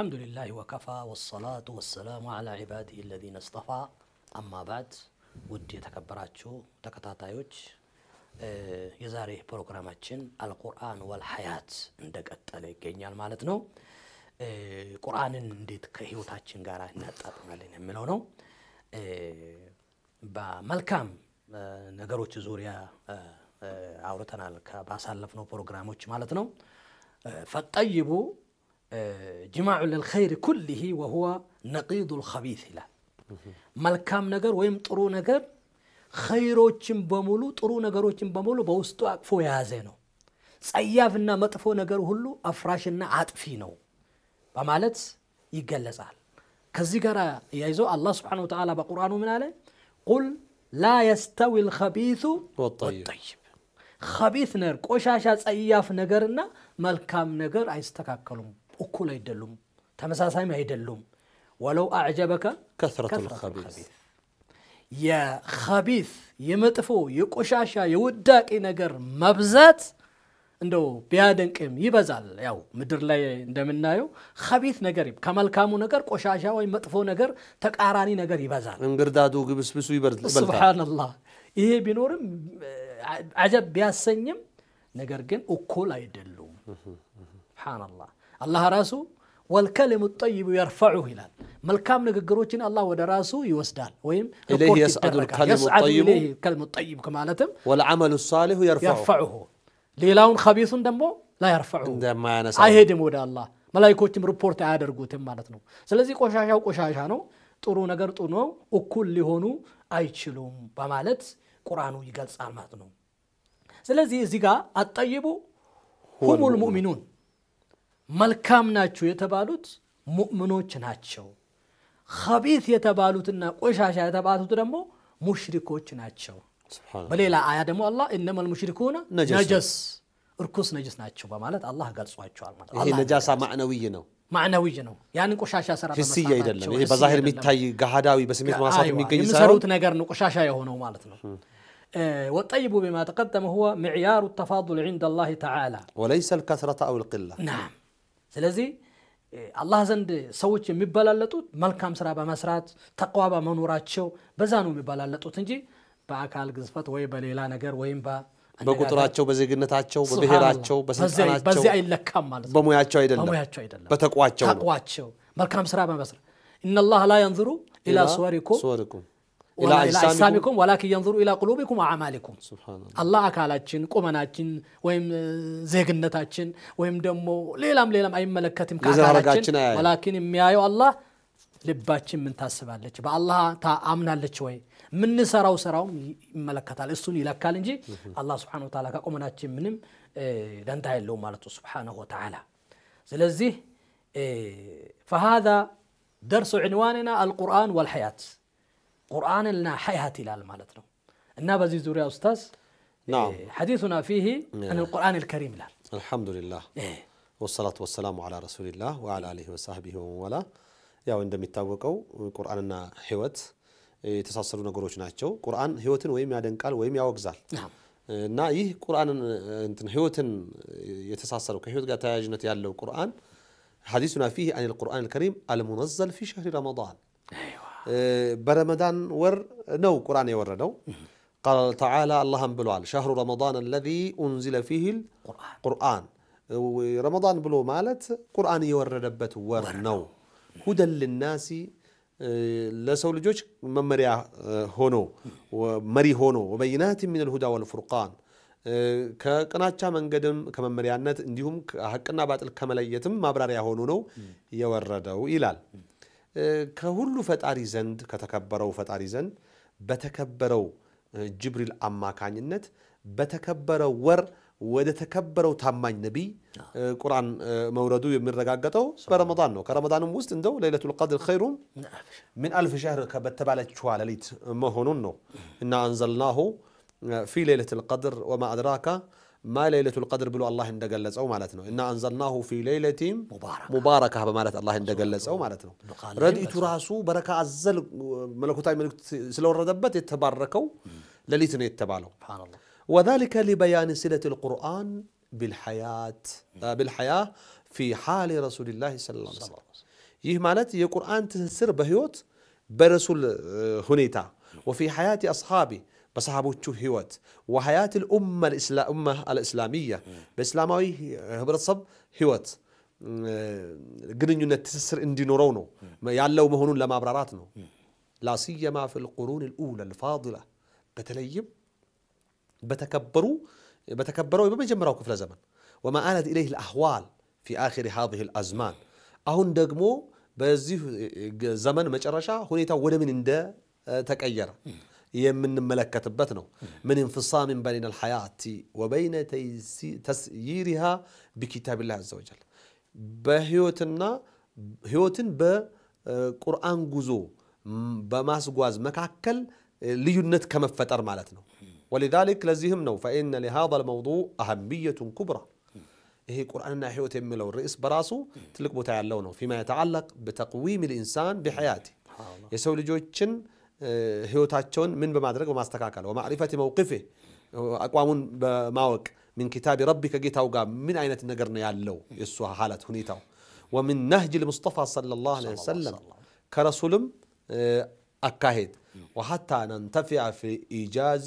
الحمد لله وكفى والصلاة والسلام على عباده الذين اصطفى አማ ባድ ውድ የተከበራችሁ ተከታታዮች የዛሬ ፕሮግራማችን አልቁርአን ወልሀያት እንደቀጠለ ይገኛል ማለት ነው። ቁርአንን እንዴት ከህይወታችን ጋር እናጣጥማለን የሚለው ነው። በመልካም ነገሮች ዙሪያ አውርተናል ባሳለፍነው ፕሮግራሞች ማለት ነው። ፈጠይቡ جماع للخير كله وهو نقيض الخبيث له ملكام نجر ويم طرو نجر خيرو خيروچن بمولو طرو تشم بمولو بوستو اقفو زينو صيافنا مطفو نجر هلو افراشنا عطفي نو بمالت يجلزال كزي غرا يايزو الله سبحانه وتعالى بقران من عليه قل لا يستوي الخبيث والطيب, والطيب. خبيث نر قشاشا صياف نجرنا ملكام نجر ايستكاكلوا እኩል አይደሉም፣ ተመሳሳይም አይደሉም። ወለው አዕጀበከ ከስረቱል ኸቢስ የኸቢት የመጥፎ የቆሻሻ የውዳቂ ነገር መብዛት እንደው ቢያደንቅም ይበዛል። ያው ምድር ላይ እንደምናየው ከቤት ነገር ከመልካሙ ነገር ቆሻሻ ወይም መጥፎ ነገር ተቃራኒ ነገር ይበዛል። እንግርዳዱ ግብስብሱ ይበልጣል። ሱብሃነላህ። ይሄ ቢኖርም አጀብ ቢያሰኝም ነገር ግን እኩል አይደሉም። ሱብሃነላህ አላህ ራሱ ወልከሊሙ ጠይቡ የርፈዑ ይላል መልካም ንግግሮችን አላህ ወደ ራሱ ይወስዳል ወይም ከልሙ ጠይብ ማለትም ወልዓመሉ ሳሊሁ የርፈዑሁ ሌላውን ከቢሱን ደግሞ ላ የርፈዑ አይሄድም ወደ አላህ መላይኮችም ሪፖርት አያደርጉትም ማለት ነው ስለዚህ ቆሻሻው ቆሻሻ ነው ጥሩ ነገር ጥሩ ነው እኩል ሊሆኑ አይችሉም በማለት ቁርአኑ ይገልጻል ማለት ነው ስለዚህ እዚህ ጋር አጠይቡ ሁሙል ሙእሚኑን ملكام ناتشو يتبالوت مؤمنو چناتشو خبيث يتبالوت انا قشاشا يتبالوت رمو مشركو چناتشو بليلا آية دمو الله إنما المشركون نجس, نجس. ركوس نجس ناتشو بمالت الله قال سواء چوار إيه نجاسة معنوية نو معنوية نو يعني قشاشا سرابة في السيا يدلن إيه بظاهر ميتاي قهداوي بس ميت مواصف ميقيني سارو يمسروت نگر نو قشاشا يهونو مالتنو والطيب بما تقدم هو معيار التفاضل عند الله تعالى وليس الكثرة أو القلة نعم ስለዚህ አላህ ዘንድ ሰዎች የሚበላለጡት መልካም ስራ በመስራት ተቋ በመኖራቸው በዛ ነው የሚበላለጡት እንጂ በአካል ግዝፈት ወይ በሌላ ነገር ወይም በቁጥራቸው፣ በዜግነታቸው፣ በብሔራቸው፣ በስልጣናቸው በዚህ አይለካም ማለት በሙያቸው አይደለም፣ በሙያቸው አይደለም፣ በተቋቸው መልካም ስራ በመስራት ኢነላህ ላ የንዝሩ ኢላ ሱወሪኩም إلى أجسامكم ولكن ينظر إلى قلوبكم وأعمالكم سبحان الله الله أكالات جن قمنات جن ويم آه، زيغنات جن ويم دمو ليلام ليلام أي ملكات ولكن ميايو الله لباتش من تاسبة لك با الله تا أمنا لك وي من نسراو سراو ملكات الاسطول إلى كالنجي الله سبحانه وتعالى قمنات من منهم آه، لنتهي اللوم سبحانه وتعالى زلزي آه، فهذا درس عنواننا القرآن والحياة قرآن لنا حياة لال مالتنا النابزي زوريا أستاذ نعم حديثنا فيه عن القرآن الكريم لال الحمد لله إيه. والصلاة والسلام على رسول الله وعلى آله وصحبه ولا يا عندما يتوقعوا القرآن لنا حياة يتساصلوا نقروش ناتشو قرآن حياة ويم يعدن قال ويم يعوكزال نعم نا إيه قرآن أنتن حياة يتساصلوا كحياة قتاع جنت يعلو القرآن حديثنا فيه عن القرآن الكريم المنزل في شهر رمضان برمضان ور نو قران يوردو قال تعالى اللهم بلوال شهر رمضان الذي انزل فيه القران رمضان بلو مالت قران يوردبت ور نو هدى للناس آه، لسو لجوش ممريا آه، هونو ومري هونو وبينات من الهدى والفرقان ከቅናቻ ቻ መንገድም ከመመሪያነት እንዲሁም ሀቅና ባጥል ከመለየትም ማብራሪያ ሆኑ ነው የወረደው ይላል ከሁሉ ፈጣሪ ዘንድ ከተከበረው ፈጣሪ ዘንድ በተከበረው ጅብሪል አማካኝነት በተከበረው ወር ወደ ተከበረው ታማኝ ነቢይ ቁርአን መውረዱ የሚረጋገጠው በረመዳን ነው። ከረመዳንም ውስጥ እንደው ሌለቱል ቀድር ኸይሩ ምን አልፍ ሸህር በተባለችዋ ሌሊት መሆኑን ነው እና አንዘልናሁ ፊ ሌለቱል ቀድር ወማ አድራካ ما ليلة القدر بلو الله عند قلت أو مالتنا إن أنزلناه في ليلة مباركة مباركة هبا مالت الله عند قلت أو مالتنا رديت راسو بركة عزل ملكو تاي ملكو سلو الردبت يتباركو لليتنا يتبالو سبحان الله وذلك لبيان سلة القرآن بالحياة آه، بالحياة في حال رسول الله صلى الله عليه وسلم يه مالت يه قرآن تسر بهيوت برسول هنيتا وفي حياة أصحابي بصحابو تشوهيوت وحياة الأمة الإسلام الإسلامية بإسلاموي هبرت صب هيوت قرن يونت تسر اندي نورونو ما يعلو مهونون لما براراتنو لا سيما في القرون الأولى الفاضلة بتليم بتكبروا بتكبروا يبقى بيجمعوا كفل زمن وما آلت إليه الأحوال في آخر هذه الأزمان أهون دقمو بزيه زمن مجرشا هوني تا ولا من اندا تكأير يمن ملكة بتنو من انفصام بين الحياة وبين تسييرها بكتاب الله عز وجل بهيوتنا هيوتن بقرآن جزو بماس جواز مكعكل ليونت كما فتر مالتنا ولذلك لزيهم نو فإن لهذا الموضوع أهمية كبرى هي قرآننا حيوت يملو الرئيس براسو تلك متعلونه فيما يتعلق بتقويم الإنسان بحياته يسوي لجوتشن هيوتاتشون من بمادرك وماستكاكل ومعرفة موقفه أقوام بماوك من كتاب ربك جيت من أين تنقرني يالو يسوى حالة هنيتاو ومن نهج المصطفى صلى الله عليه وسلم كرسول أكاهد وحتى ننتفع في إيجاز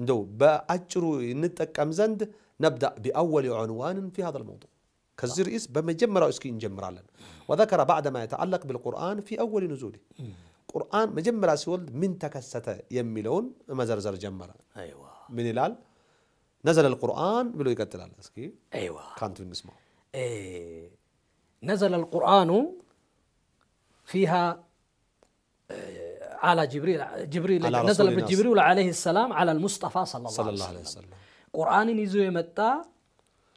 ندو بأجرو نتك أمزند نبدأ بأول عنوان في هذا الموضوع كزير إس بمجمرا إسكين جمرالا وذكر بعد ما يتعلق بالقرآن في أول نزوله قرآن مجمرة سولد من تكستة يميلون زر جمرة أيوة من الال نزل القرآن بلو يقتل على أيوة كانت من اسمه إيه نزل القرآن فيها على جبريل جبريل على نزل بجبريل عليه السلام على المصطفى صلى الله, صلى الله عليه وسلم قرآن نزوي متى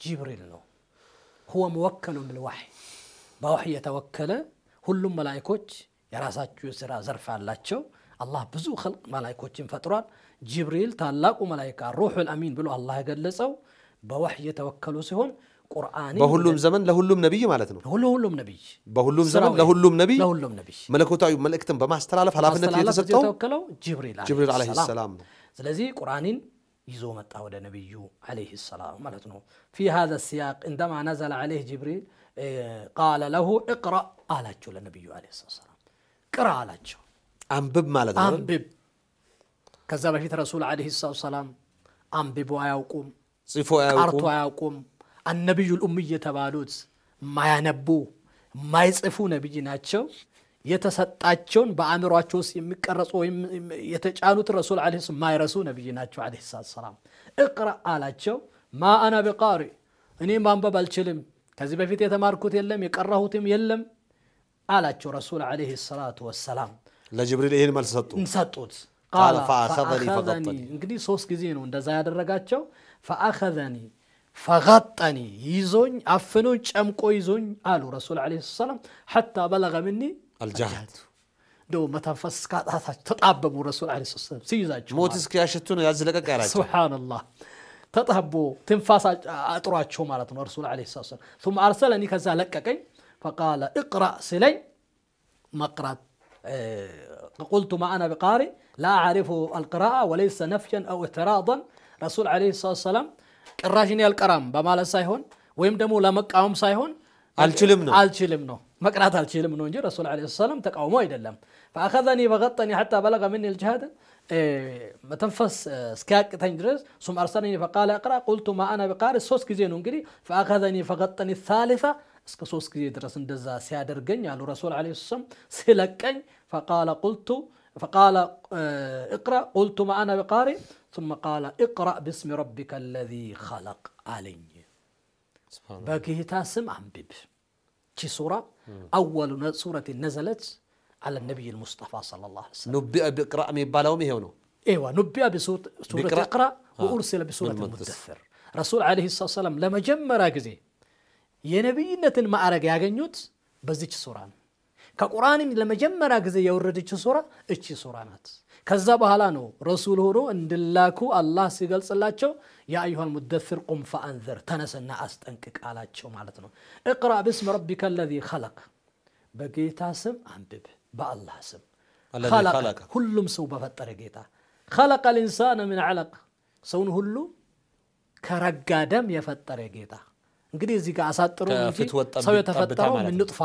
جبريل له هو موكل بالوحي بوحي يتوكل كل ملائكوتش የራሳችሁ የስራ ዘርፍ አላቸው አላህ ብዙ ኸልቅ መላይኮችን ፈጥሯል ጅብሪል ታላቁ መላይካ ሩሑል አሚን ብሎ አላህ የገለጸው በወሕይ የተወከሉ ሲሆን ቁርአን በሁሉም ዘመን ለሁሉም ነቢይ ማለት ነው ለሁሉም ነቢይ በሁሉም ዘመን ለሁሉም ነቢይ ለሁሉም ነቢይ መለኮታዊ መልእክትን በማስተላለፍ ኃላፊነት የተሰጠው የተወከለው ጅብሪል ጅብሪል አለይሂ ሰላም ነው ስለዚህ ቁርአንን ይዞ መጣ ወደ ነቢዩ አለይሂ ሰላም ማለት ነው ፊ ሀዘ ሲያቅ እንደማ ነዘለ አለይህ ጅብሪል ቃለ ለሁ እቅራ አላቸው ለነቢዩ አለይሂ ሰላም ቅራ አላቸው። አንብብ ማለት ነው። አንብብ። ከዛ በፊት ረሱል ዓለይሂ ሰላም አንብቦ አያውቁም፣ ጽፎ ቃርቶ አያውቁም። አነቢዩ ልኡም የተባሉት ማያነቡ ማይጽፉ ነቢይ ናቸው። የተሰጣቸውን በአእምሯቸው ውስጥ የሚቀረጹ ወይም የተጫኑት ረሱል ለ ማይረሱ ነቢይ ናቸው። ለ ሰላም እቅራ አላቸው። ማ አና ቢቃሪ እኔ ማንበብ አልችልም። ከዚህ በፊት የተማርኩት የለም የቀራሁትም የለም አላቸው ረሱል ዓለይሂ ሰላቱ ወሰላም ለጅብሪል ይህን መልስ ሰጡ ሰጡት ቃለ ፈአኸዘኒ እንግዲህ ሶስት ጊዜ ነው እንደዛ ያደረጋቸው ፈአኸዘኒ ፈቀጠኒ ይዞኝ አፍኖኝ ጨምቆ ይዞኝ አሉ ረሱል ዓለይሂ ሰላም ሐታ በለገ ምኒ አልጃሃድ እንደው መተንፈስ እስካጣታቸው ተጣበቡ ረሱል ዓለይሂ ሰላም ሲይዛቸው ሞት እስኪያሸቱ ነው ያዝ ለቀቅ ያላቸው ሱብሃነላህ ተጣቦ ትንፋስ አጥሯቸው ማለት ነው ረሱል ዓለይሂ ሰላም ثم አርሰለኒ ከዛ ለቀቀኝ فقال اقرأ سلي مقرأ قلت ما أنا بقارئ لا أعرف القراءة وليس نفيا أو اعتراضا رسول عليه الصلاة والسلام ቅራሽን ያልቀራም በማለት ሳይሆን ወይም ደግሞ ለመቃወም ሳይሆን አልችልም ነው አልችልም ነው መቅራት አልችልም ነው እንጂ ረሱል ለ ሰላም ተቃውሞ አይደለም ፈአኸዘኒ በገጠኒ ሓታ በለቀ ምን ልጅሃድ መተንፈስ እስኪያቅተኝ ድረስ ሱም አርሰለኒ ፈቃለ እቅራ ቁልቱ ማ አና ቢቃሪ ሶስት ጊዜ ነው እንግዲህ ፈአኸዘኒ ፈገጠኒ ታሊታ اسك سوس كي درس اندزا سيادرغن يالو رسول عليه الصلاة سيلقن فقال قلت فقال اقرا قلت ما انا بقاري ثم قال اقرا باسم ربك الذي خلق علي باكيتا سم عمبيب شي سوره اول سوره نزلت على النبي المصطفى صلى الله عليه وسلم نبئ باقرا ميبالو ميهونو ايوا نبئ بسوره اقرا وارسل بسوره المدثر رسول عليه الصلاه والسلام لما جمر جزيه የነብይነትን ማዕረግ ያገኙት በዚች ሱራ ነው። ከቁርአንም ለመጀመሪያ ጊዜ የወረደችው ሱራ እቺ ሱራ ናት። ከዛ በኋላ ነው ረሱል ሆኖ እንድላኩ አላህ ሲገልጽላቸው የአዩሃል ሙደፍር ቁም ፈአንዘር ተነስና አስጠንቅቅ አላቸው ማለት ነው። እቅራ ብስም ረቢከ ለዚ ኸለቅ በጌታ ስም አንብብ፣ በአላህ ስም ሁሉም ሰው በፈጠረ ጌታ ኸለቀ ልኢንሳነ ምን ዐለቅ ሰውን ሁሉ ከረጋ ደም የፈጠረ ጌታ እንግዲህ እዚህ ጋር አሳጥሩ ሰው የተፈጠረው ምንጥፋ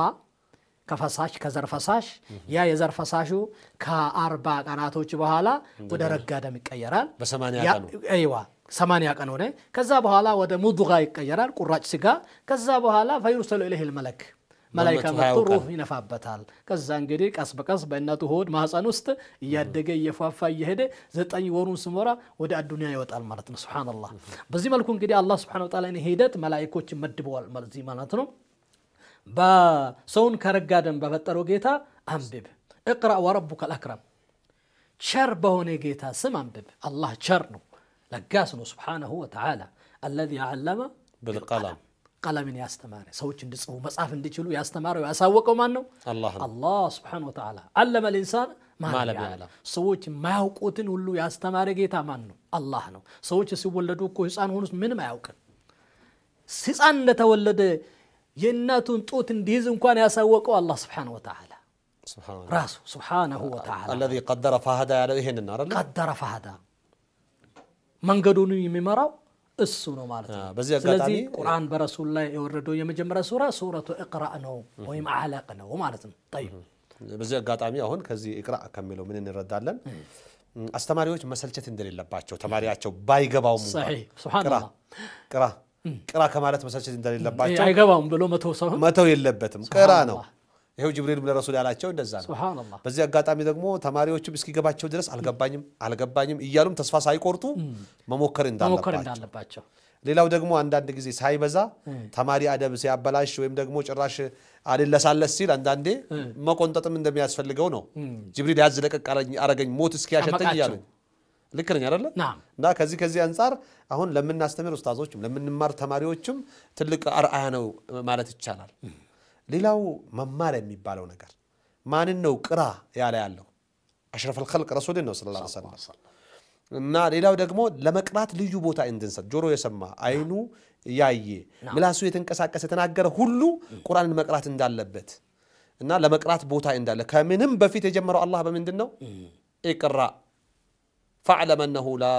ከፈሳሽ ከዘር ፈሳሽ ያ የዘር ፈሳሹ ከአርባ ቀናቶች በኋላ ወደ ረጋ ደም ይቀየራል። ይዋ ሰማንያ ቀን ሆነ። ከዛ በኋላ ወደ ሙድጋ ይቀየራል፣ ቁራጭ ስጋ። ከዛ በኋላ ፈዩርሰሉ ኢለይሂል መለክ ملايكة مطروه ينفابتال كزان قدير قص بقص بأنه تهود ماهز أنوست يادقى يفافا يهده زيت أي ورون سمورا ودى الدنيا يوت المرتن سبحان الله بزي مالكون قدير الله سبحانه وتعالى إن هيدت ملايكة مدبوا المرزي مالتنو با سون كارقادن بفتارو جيتا أمبب اقرأ وربك الأكرم شر بهوني جيتا سم أمبب الله شرنو لقاسنو سبحانه وتعالى الذي علم بالقلم قلمين يستمر سويش اندصو مصاف انديچلو يستمروا يساوقوا ما نو الله الله سبحانه وتعالى علم الانسان ما لم يعلم سويش ما يوقوتن ሁሉ يستمر ጌታ ማን ነው አላህ ነው ሰዎች ሲወለዱ እኮ ህፃን ሆኑስ ምንም አያውቅም ህፃን እንደተወለደ የእናቱን ጡት እንዲይዝ እንኳን ያሳወቀው አላህ ስብሓን ወተዓላ ራሱ ስብሓነሁ ወተዓላ አለዚ ቀደረ ፈሃዳ ያለው ይሄንን አይደለ ቀደረ ፈሃዳ መንገዱን የሚመራው እሱ ነው ማለት ነው። ስለዚህ ቁርአን በረሱል ላይ የወረደው የመጀመሪያ ሱራ ሱረቱ እቅራእ ነው ወይም አዕለቅ ነው ማለት ነው። ጠይብ በዚህ አጋጣሚ አሁን ከዚህ እቅራእ ከሚለው ምን እንረዳለን? አስተማሪዎች መሰልቸት እንደሌለባቸው ተማሪያቸው ባይገባውም ቅራ ቅራ ከማለት መሰልቸት እንደሌለባቸው አይገባውም ብሎ መተው ሰው መተው የለበትም። ቅራ ነው ይሄው ጅብሪል ብለ ረሱል ያላቸው እንደዛ ነው። በዚህ አጋጣሚ ደግሞ ተማሪዎቹም እስኪገባቸው ድረስ አልገባኝም አልገባኝም እያሉም ተስፋ ሳይቆርጡ መሞከር እንዳለባቸው ሌላው ደግሞ አንዳንድ ጊዜ ሳይበዛ ተማሪ አደብ ሲያበላሽ ወይም ደግሞ ጭራሽ አልለሳለስ ሲል አንዳንዴ መቆንጠጥም እንደሚያስፈልገው ነው። ጅብሪል ያዝ ለቀቅ አረገኝ ሞት እስኪያሸተኝ እያሉኝ ልክ ነኝ አይደለ? እና ከዚህ ከዚህ አንጻር አሁን ለምናስተምር ኡስታዞችም ለምንማር ተማሪዎችም ትልቅ አርአያ ነው ማለት ይቻላል። ليلو ممار مي بالو نجر ما ننو كرا يا ليالو أشرف الخلق رسول الله صلى الله عليه وسلم نار إلى ودقمو لما قرات ليجو بوتا عندنا جرو يسمى عينو ياي ملا سويت انكسا كسا تناقر هلو قرآن لما قرات اندال لبت نا لما قرات بوتا اندال كامنن بفي تجمرو الله بمن دنو اقرأ فاعلم أنه لا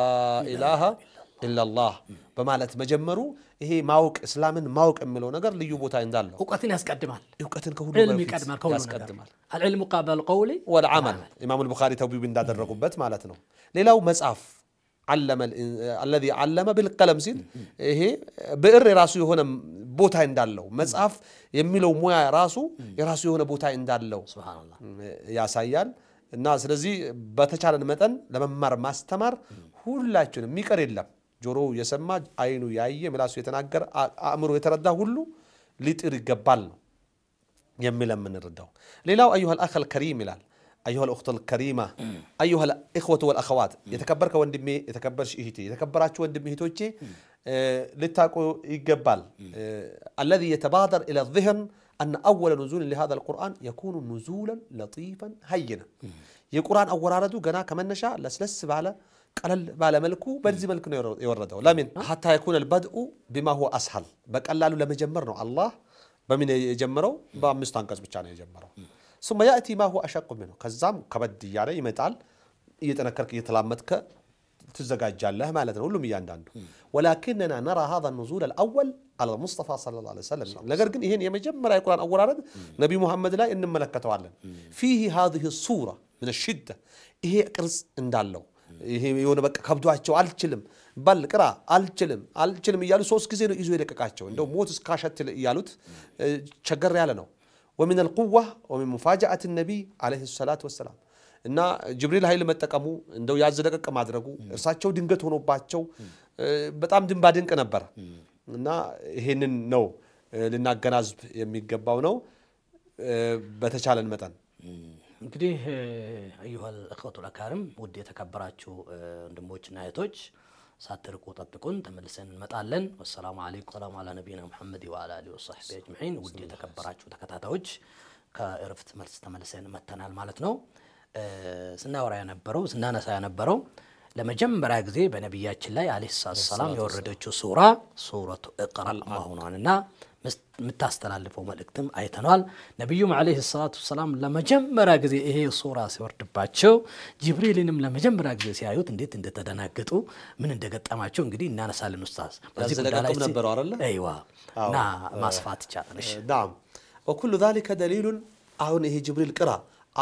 إله إلا إلا الله بمالت مجمرو هي ماوك إسلام ماوك أملو نجر ليو بوتا إندالو وقتين هاس كدمال وقتين كهول علمي كدمال كهول كدمال العلم مقابل قولي والعمل إمام البخاري توبي بن داد رقبت مالتنا ليلو مزاف علم الذي علم بالقلم زين هي بئر راسو هنا بوتا إندالو مزاف يملو مويا راسو يراسو هنا بوتا إندالو سبحان الله يا سيال الناس رزي بتشعل المتن لما مر ماستمر هو لا يجون ميكر يلعب جرو يسمى عينو يايي ملاسو يتناقر أمرو يترده هلو لتر جبالنا يملا من الردو ليلاو أيها الأخ الكريم لال أيها الأخت الكريمة أيها الإخوة والأخوات يتكبرك واندمي يتكبرش إهتي يتكبرك وندمي هتوجي لتاكو يقبل الذي يتبادر إلى الذهن أن أول نزول لهذا القرآن يكون نزولا لطيفا هينا القرآن أول عرضه قناك من نشاء لسلس على قلل ملكه بنزي ملك يوردو لمن حتى يكون البدء بما هو اسهل بك الله لما جمرنا الله بمن يجمره بمستان قصب كان يجمره ثم ياتي ما هو اشق منه كزام كبد يعني يمتال يتنكرك يتلامتك تزجاج الله ما لدنا كلهم يانداند ولكننا نرى هذا النزول الاول على المصطفى صلى الله عليه وسلم لغر كن هنا يمجمر يقول اول عرض نبي محمد لا إنما ان تعلم فيه هذه الصوره من الشده هي قرص اندالو ይሄ የሆነ በቃ ከብዷቸው አልችልም በል ቅራ አልችልም አልችልም እያሉ ሶስት ጊዜ ነው ይዞ የለቀቃቸው። እንደው ሞት እስካሸትል እያሉት ቸገር ያለ ነው። ወሚን አልቁዋ ወሚን ሙፋጃአት ነቢይ ዓለይሂ ሰላት ወሰላም እና ጅብሪል ኃይል መጠቀሙ እንደው ያዝ ለቀቅ ማድረጉ እርሳቸው ድንገት ሆኖባቸው በጣም ድንባ ድንቅ ነበር እና ይሄንን ነው ልናገናዝብ የሚገባው ነው በተቻለን መጠን እንግዲህ አዩሃል እኽወቱል ለካርም ውድ የተከበራችሁ ወንድሞችና እህቶች ሳትርቁ ጠብቁን፣ ተመልሰን እንመጣለን። ወሰላሙ አለይኩም ሰላሙ አላ ነቢና ሙሐመድ ወአላ አሊ ወሳሕቢ አጅመዒን። ውድ የተከበራችሁ ተከታታዮች ከእርፍት መልስ ተመልሰን መተናል ማለት ነው። ስናወራ የነበረው ስናነሳ የነበረው ለመጀመሪያ ጊዜ በነቢያችን ላይ አለይሂ ሰላም የወረደችው ሱራ ሱረቱ እቅራ መሆኗን እና የምታስተላልፈው መልእክትም አይተነዋል። ነቢዩም ዓለይሂ ሰላቱ ወሰላም ለመጀመሪያ ጊዜ ይሄ ሱራ ሲወርድባቸው ጅብሪልንም ለመጀመሪያ ጊዜ ሲያዩት እንዴት እንደተደናገጡ ምን እንደገጠማቸው እንግዲህ እናነሳለን። ኡስታዝ ነበረው እና ማስፋት ይቻለንሽ። ወኩሉ ዛሊከ ደሊሉን አሁን ይሄ ጅብሪል ቅራ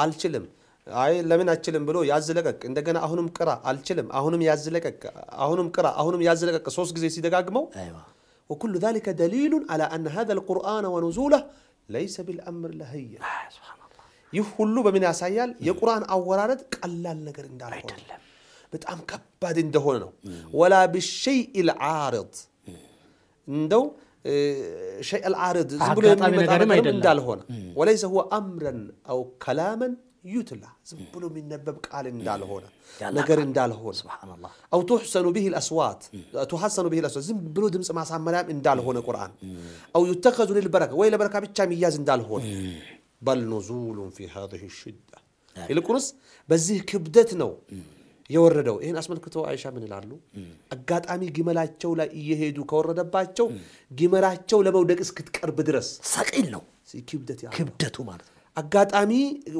አልችልም አይ ለምን አችልም ብሎ ያዝለቀቅ እንደገና አሁንም ቅራ አልችልም አሁንም ያዝለቀቅ አሁንም ቅራ አሁንም ያዝለቀቅ ሶስት ጊዜ ሲደጋግመው وكل ذلك دليل على أن هذا القرآن ونزوله ليس بالأمر لهي آه سبحان الله يفلو بمن أسعيال يقرآن أورارد قلال نقر بتعم كباد اندهونه ولا بالشيء العارض اندو شيء العارض زبولي من وليس هو أمرا أو كلاما يتلى زبلو من نبب قال ان دال هنا نجر ان دال هنا سبحان الله او تحسن به الاصوات تحسن به الاصوات زبلو دمس ما سام ملام ان دال هنا قران او يتخذ للبركه ويل بركه بتشام ياز ان دال هنا بل نزول في هذه الشده الكرس بزيه كبدتنا የወረደው ይህን አስመልክቶ አይሻ ምን ይላሉ አጋጣሚ ግመላቸው ላይ እየሄዱ ከወረደባቸው ግመላቸው ለመውደቅ እስክትቀርብ ድረስ ሰቅል ነው ክብደቱ ማለት ነው አጋጣሚ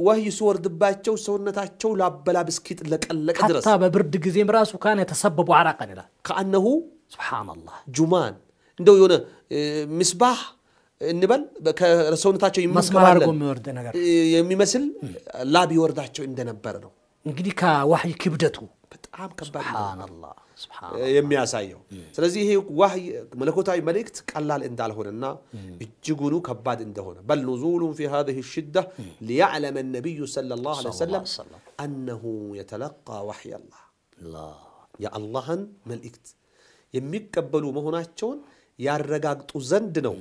ወህይ ሲወርድባቸው ሰውነታቸው ላበላብ እስኪጥ ለቀለቀ ድረስ በብርድ ጊዜም ራሱ ካን የተሰበቡ አራቀን ይላል ከአነሁ ስብሓንላህ ጁማን እንደው የሆነ ምስባህ እንበል ከሰውነታቸው የሚመስል ላብ ይወርዳቸው እንደነበረ ነው። እንግዲህ ከዋህይ ክብደቱ በጣም ከባድ የሚያሳየው። ስለዚህ ይሄ ዋህይ መለኮታዊ መልእክት ቀላል እንዳልሆነና እጅጉኑ ከባድ እንደሆነ በል ኑዙሉን ፊ ሃዚህ ሽዳ ሊያዕለመ ነቢዩ ሰለላሁ ዐለይሂ ወሰለም አነሁ የተለቃ ዋሕይ አላህ የአላህን መልእክት የሚቀበሉ መሆናቸውን ያረጋግጡ ዘንድ ነው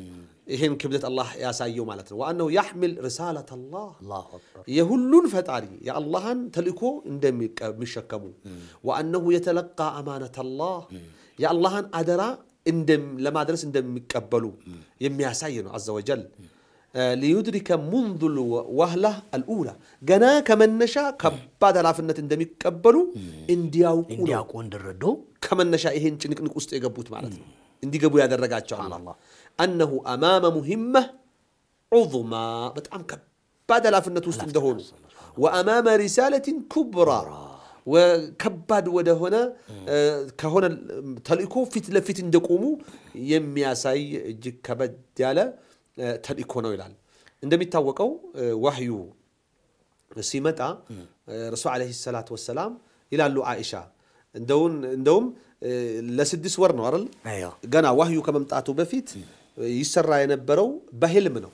ይሄን ክብደት አላህ ያሳየው ማለት ነው ወአነሁ ያሕሚል ርሳለት አላህ የሁሉን ፈጣሪ የአላህን ተልእኮ እንደሚሸከሙ ወአነሁ የተለቃ አማነት አላህ የአላህን አደራ ለማድረስ እንደሚቀበሉ የሚያሳይ ነው አዘ ወጀል ሊዩድሪከ ሙንዙል ወህላ አልኡላ ገና ከመነሻ ከባድ ኃላፊነት እንደሚቀበሉ እንዲያውቁ እንዲያውቁ እንዲረዱ ከመነሻ ይሄን ጭንቅንቅ ውስጥ የገቡት ማለት ነው እንዲገቡ ያደረጋቸው አላህ أنه أمام مهمة عظمى بتعم كب بعد لا فنتوست دهون وأمام رسالة كبرى وكبد وده هنا آه كهنا تلقوا فيت لفيت دقومو يم ياساي جك كبد يلا آه تلقوا عندما يتوقعوا وحيو سيمتا آه رسول عليه الصلاة والسلام إلى لو عائشة عندهم عندهم آه لسدس ورنو أيوه. جنا وحيو كما متعتو بفيت يسرّع ينبرو بهل منه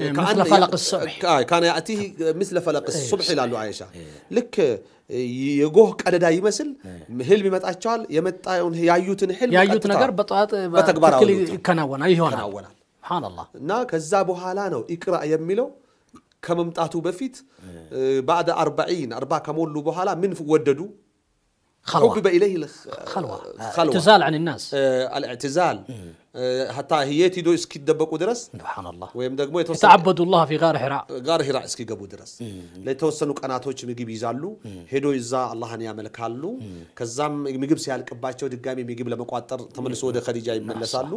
مثل فلق الصبح كان يأتيه مثل فلق الصبح إلى عائشة لك يجوه كأنا دا يمثل هل بمت أشال يمت عيون هي عيوتن هل يا عيوتن أجر بتقعد بتكبر كل كنا ونا يهونا ونا سبحان الله نا كذابوا حالانه إكرا يملو كم متعتوا بفيت بعد أربعين أربعة كمول لبوا حالا من وددوا خلوة حبب اليه الخلوة خلوة. خلوة اعتزال عن الناس آه الاعتزال آه حتى هي تيدو اسكي دبقوا درس سبحان الله ويم دغمو يتوسل تعبدوا الله في غار حراء آه، غار حراء اسكي قبو درس ለተወሰኑ ቀናቶች يزا الله ሄዶ ይዛ አላህን ያመልካሉ ከዛም ምግብ ሲያልቅባቸው ድጋሚ ምግብ ለመቋጠር ተመልሶ ወደ ኸዲጃ ይመለሳሉ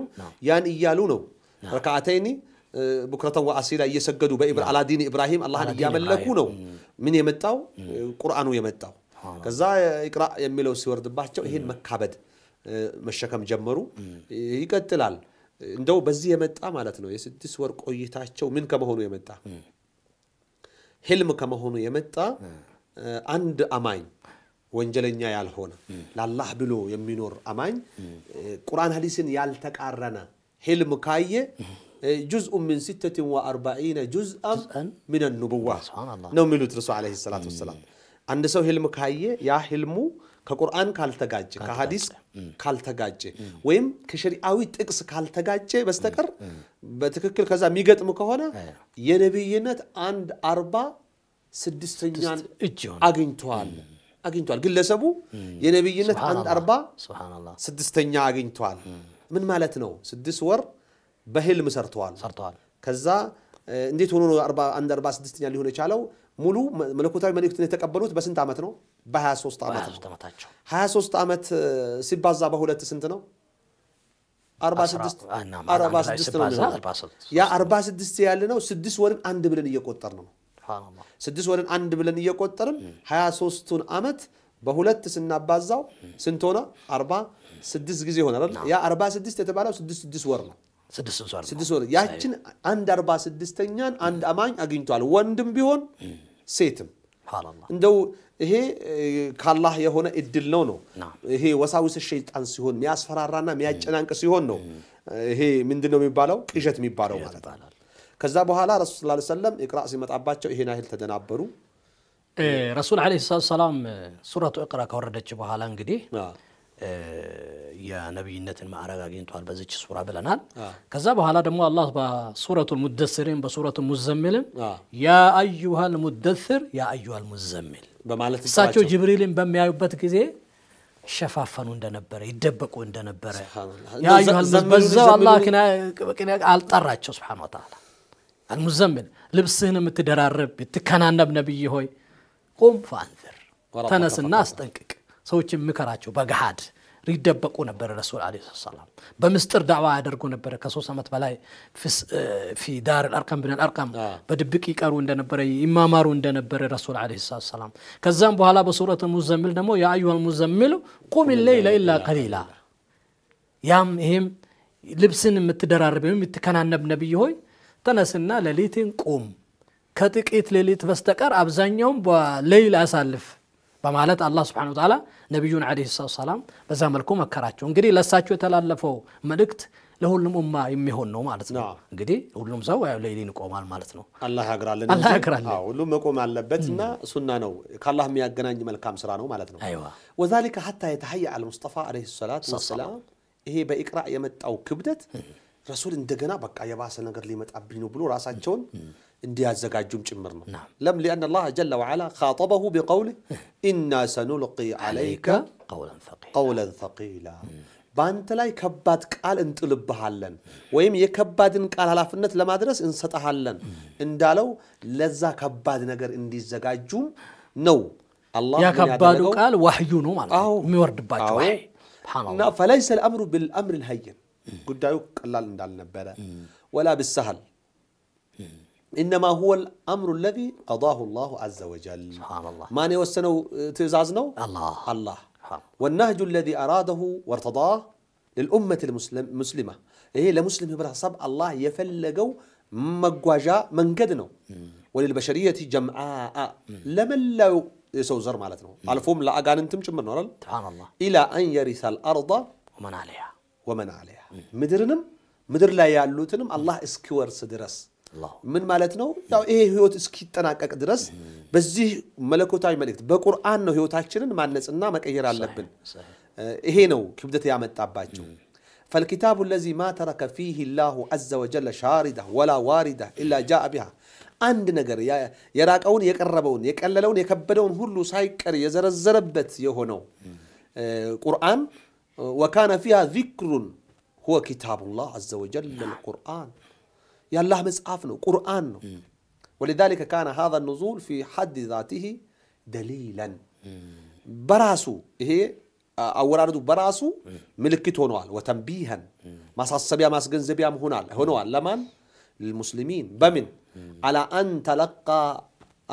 ያን እያሉ ነው ረካዓተይኒ بكرة وأصيلا يسجدوا على دين إبراهيم الله يملكونه من يمتاو قرآنه يمتاو ከዛ ይቅራ የሚለው ሲወርድባቸው ይህን መካበድ መሸከም ጀመሩ። ይቀጥላል። እንደው በዚህ የመጣ ማለት ነው የስድስት ወር ቆይታቸው ምን ከመሆኑ የመጣ ህልም ከመሆኑ የመጣ አንድ አማኝ ወንጀለኛ ያልሆነ ለአላህ ብሎ የሚኖር አማኝ ቁርአን ሀዲስን ያልተቃረነ ህልም ካየ ጁዝኡ ምን ሲተትን ወአርባኢነ ጁዝአን ሚነ ኑቡዋ ነው የሚሉት ረሱ ዓለይሂ ሰላቱ ወሰላም። አንድ ሰው ህልም ካየ ያ ህልሙ ከቁርአን ካልተጋጀ ከሀዲስ ካልተጋጀ ወይም ከሸሪአዊ ጥቅስ ካልተጋጀ በስተቀር በትክክል ከዛ የሚገጥም ከሆነ የነቢይነት አንድ አርባ ስድስተኛን እጅ አግኝተዋል አግኝተዋል። ግለሰቡ የነቢይነት አንድ አርባ ስድስተኛ አግኝተዋል። ምን ማለት ነው? ስድስት ወር በህልም ሰርተዋል። ከዛ እንዴት ሆኖ ነው አንድ አርባ ስድስተኛ ሊሆን የቻለው? ሙሉ መለኮታዊ መልእክትን የተቀበሉት በስንት ዓመት ነው? በ23 ዓመት ነው። 23 ዓመት ሲባዛ በሁለት ስንት ነው? 46 ነው። ያ 46 ያለ ነው። ስድስት ወርን አንድ ብለን እየቆጠር ነው። ስድስት ወርን አንድ ብለን እየቆጠርን 23ቱን ዓመት በሁለት ስናባዛው ስንት ሆነ? 46 ጊዜ ሆነ ያ 46 የተባለው ስድስት ወር ነው። ስድስት ወር ያችን አንድ አርባ ስድስተኛን አንድ አማኝ አግኝቷል። ወንድም ቢሆን ሴትም እንደው ይሄ ካላህ የሆነ እድል ነው ነው ይሄ ወሳዊስ ሸይጣን ሲሆን የሚያስፈራራና የሚያጨናንቅ ሲሆን ነው ይሄ ምንድን ነው የሚባለው ቅዠት የሚባለው ማለት ነው። ከዛ በኋላ ረሱል ስላ ሰለም ኢቅራ ሲመጣባቸው ይሄን ያህል ተደናበሩ። ረሱል ዓለይሂ ሰላም ሱረቱ እቅራ ከወረደች በኋላ እንግዲህ የነቢይነትን ማዕረግ አግኝቷል በዚች ሱራ ብለናል። ከዛ በኋላ ደግሞ አላህ በሱረቱ ሙደስሪን በሱረቱ ሙዘሚልን ያ አዩሃል ሙደስር ያ አዩሃል ሙዘሚል በማለት እሳቸው ጅብሪልን በሚያዩበት ጊዜ ይሸፋፈኑ እንደነበረ ይደበቁ እንደነበረ በዛው አላህ አልጠራቸው ስብሓነ ወተዓላ አልሙዘሚል ልብስህን የምትደራርብ የምትከናነብ ነቢይ ሆይ ቁም ፈአንዝር ተነስና አስጠንቅቅ ሰዎች ምከራቸው በገሃድ ይደበቁ ነበር ረሱል አለ ሰላም በምስጥር ዳዕዋ ያደርጉ ነበረ ከሶስት ዓመት በላይ ፊ ዳር አልአርቀም ብን አልአርቀም በድብቅ ይቀሩ እንደነበረ ይማማሩ እንደነበረ ረሱል አለ ሰላም ከዛም በኋላ በሱረት ሙዘምል ደግሞ የአዩሃ ሙዘምል ቁም ሌይለ ኢላ ቀሊላ ያም ይሄም ልብስን የምትደራርብ ወይም የምትከናነብ ነብይ ሆይ ተነስና ሌሊትን ቁም ከጥቂት ሌሊት በስተቀር አብዛኛውም በሌይል አሳልፍ በማለት አላህ ስብሓን ተላ ነቢዩን ለ ሰላት ሰላም በዛ መልኩ መከራቸው እንግዲህ ለሳቸው የተላለፈው መልእክት ለሁሉም ኡማ የሚሆን ነው ማለት ነው። እንግዲህ ሁሉም ሰው ሌሊን ይቆማል ማለት ነው። አላህ ያግራልን፣ አላህ ያግራልን። ሁሉም መቆም አለበት እና ሱና ነው ከአላህ የሚያገናኝ መልካም ስራ ነው ማለት ነው። ወዛሊከ ሀታ የተሀያ አልሙስጠፋ ለ ሰላት ወሰላም ይሄ በኢቅራ የመጣው ክብደት ረሱል እንደገና በቃ የባሰ ነገር ሊመጣብኝ ነው ብሎ ራሳቸውን نعم. لم لأن الله جل وعلا خاطبه بقوله إنا سنلقي عليك قولا ثقيلا قولا ثقيلا بانت لا يكباد قال انت لبها لن ويم يكباد قال على فنت لما درس انسطها لن اندالو لذا نقر نجر اندي عز جم نو الله يا كباد قال وحي نو مالو ميورد باجو فليس الأمر بالأمر الهين قد يقلل اندال نبرا ولا بالسهل إنما هو الأمر الذي قضاه الله عز وجل سبحان الله ما نوستنو آه، تزعزنو الله الله والنهج الذي أراده وارتضاه للأمة المسلمة إيه لمسلم يبرح صب الله يفلقو مقواجا من قدنو وللبشرية جمعاء لمن لو يسو زر مالتنو عالفوم لا قال انتم جمع نورل سبحان الله إلى أن يرث الأرض ومن عليها ومن عليها مدرنم مدر لا يعلوتنم الله اسكور سدرس من مالتنا ياو إيه هو تسكت أنا كدرس بزيه ملكو تاعي ملكت بقرآن هو تاكشرن مع الناس النام كأير على لبن إيه نو كبدة يعمل تعباتو فالكتاب الذي ما ترك فيه الله عز وجل شاردة ولا واردة إلا جاء بها عند نجر يا يراكون يقربون يكللون يكبرون هلو سايكر يزر الزربت يهونو قرآن وكان فيها ذكر هو كتاب الله عز وجل القرآن يالله مسافنو قرآنو ولذلك كان هذا النزول في حد ذاته دليلا براسو إيه أول رادو براسو ملكته هونوال وتنبيها ما صاصبيا ما سجنزبيا هونال هونوال لمن للمسلمين بمن على أن تلقى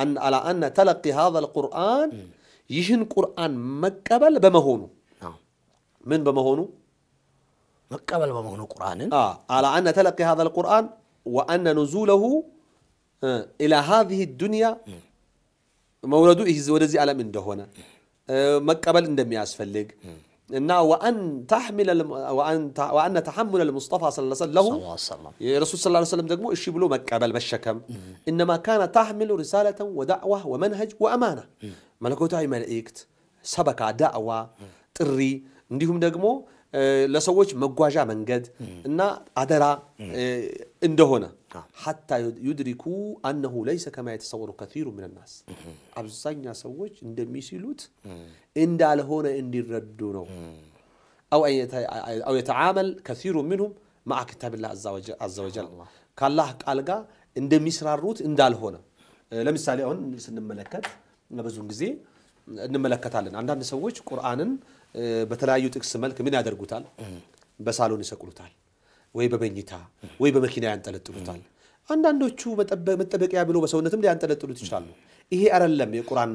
أن على أن تلقي هذا القرآن يهن قرآن مكبل بمهونو آه. من بمهونو مكبل بمهونو قرآن آه على أن تلقي هذا القرآن وأن نزوله آه، إلى هذه الدنيا مولدو إيه زودزي على من دهونا آه، ما قبل إن دمي أسفلق إن وأن تحمل الم... وأن ت... وأن تحمل المصطفى صلى الله عليه وسلم له صلى الله عليه وسلم الرسول صلى الله عليه وسلم دقمو إيش يبلو ما قبل بشكم إنما كان تحمل رسالة ودعوة ومنهج وأمانة ملكوتاي ملائكت سبكة دعوة تري عندهم دقمو لسويش مقواجا من قد إن أدرى عنده هنا حتى يدركوا أنه ليس كما يتصور كثير من الناس أبزاين يا سويش ميسيلوت عند على هنا عند الردونه أو أو يتعامل كثير منهم مع كتاب الله عز وجل قال الله قال ألقى عند ميسر الروت عند على هنا لم يسأله عن سن الملكات نبزون جزي نملكت عندنا سويش قرآنن በተለያዩ ጥቅስ መልክ ምን ያደርጉታል? በሳሎን ይሰቅሉታል፣ ወይ በመኝታ ወይ በመኪና ያንጠለጥሉታል። አንዳንዶቹ መጠበቂያ ብሎ በሰውነትም ሊያንጠለጥሉት ይችላሉ። ይሄ አይደለም የቁርአን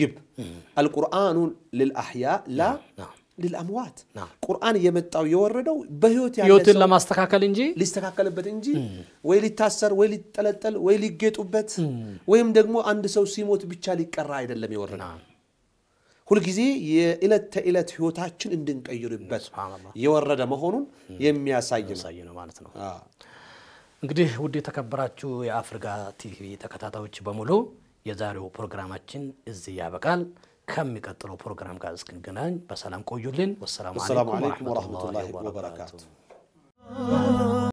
ግብ። አልቁርአኑ ልልአህያ ላ ልልአምዋት ቁርአን የመጣው የወረደው በህይወት ህይወትን ለማስተካከል እንጂ ሊስተካከልበት እንጂ ወይ ሊታሰር ወይ ሊጠለጠል ወይ ሊጌጡበት ወይም ደግሞ አንድ ሰው ሲሞት ብቻ ሊቀራ አይደለም የወረደው ሁልጊዜ የዕለት ተዕለት ህይወታችን እንድንቀይርበት የወረደ መሆኑን የሚያሳይ ነው ማለት ነው። እንግዲህ ውድ የተከበራችሁ የአፍሪካ ቲቪ ተከታታዮች በሙሉ የዛሬው ፕሮግራማችን እዚህ ያበቃል። ከሚቀጥለው ፕሮግራም ጋር እስክንገናኝ በሰላም ቆዩልን። ወሰላሙ አለይኩም ወረህመቱላሂ ወበረካቱ።